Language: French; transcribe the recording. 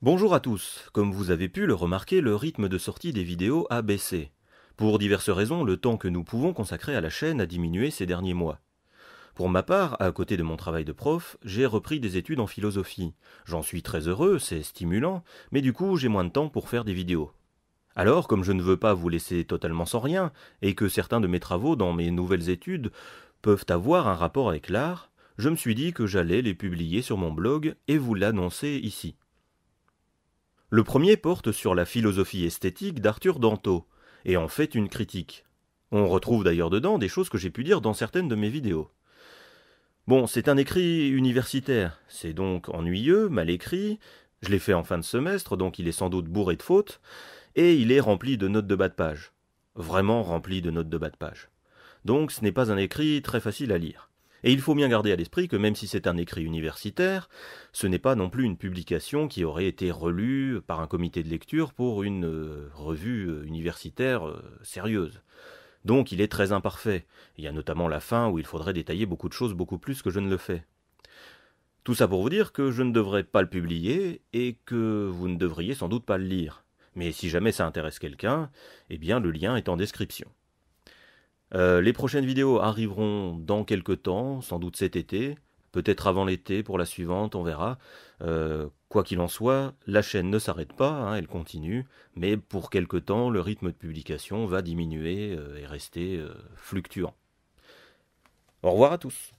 Bonjour à tous. Comme vous avez pu le remarquer, le rythme de sortie des vidéos a baissé. Pour diverses raisons, le temps que nous pouvons consacrer à la chaîne a diminué ces derniers mois. Pour ma part, à côté de mon travail de prof, j'ai repris des études en philosophie. J'en suis très heureux, c'est stimulant, mais du coup j'ai moins de temps pour faire des vidéos. Alors, comme je ne veux pas vous laisser totalement sans rien, et que certains de mes travaux dans mes nouvelles études peuvent avoir un rapport avec l'art, je me suis dit que j'allais les publier sur mon blog et vous l'annoncer ici. Le premier porte sur la philosophie esthétique d'Arthur Danto, et en fait une critique. On retrouve d'ailleurs dedans des choses que j'ai pu dire dans certaines de mes vidéos. Bon, c'est un écrit universitaire, c'est donc ennuyeux, mal écrit, je l'ai fait en fin de semestre, donc il est sans doute bourré de fautes, et il est rempli de notes de bas de page. Vraiment rempli de notes de bas de page. Donc ce n'est pas un écrit très facile à lire. Et il faut bien garder à l'esprit que même si c'est un écrit universitaire, ce n'est pas non plus une publication qui aurait été relue par un comité de lecture pour une euh, revue euh, universitaire euh, sérieuse. Donc il est très imparfait. Il y a notamment la fin où il faudrait détailler beaucoup de choses beaucoup plus que je ne le fais. Tout ça pour vous dire que je ne devrais pas le publier et que vous ne devriez sans doute pas le lire. Mais si jamais ça intéresse quelqu'un, eh bien le lien est en description. Euh, les prochaines vidéos arriveront dans quelques temps, sans doute cet été, peut-être avant l'été pour la suivante, on verra. Euh, quoi qu'il en soit, la chaîne ne s'arrête pas, hein, elle continue, mais pour quelque temps, le rythme de publication va diminuer euh, et rester fluctuant. Au revoir à tous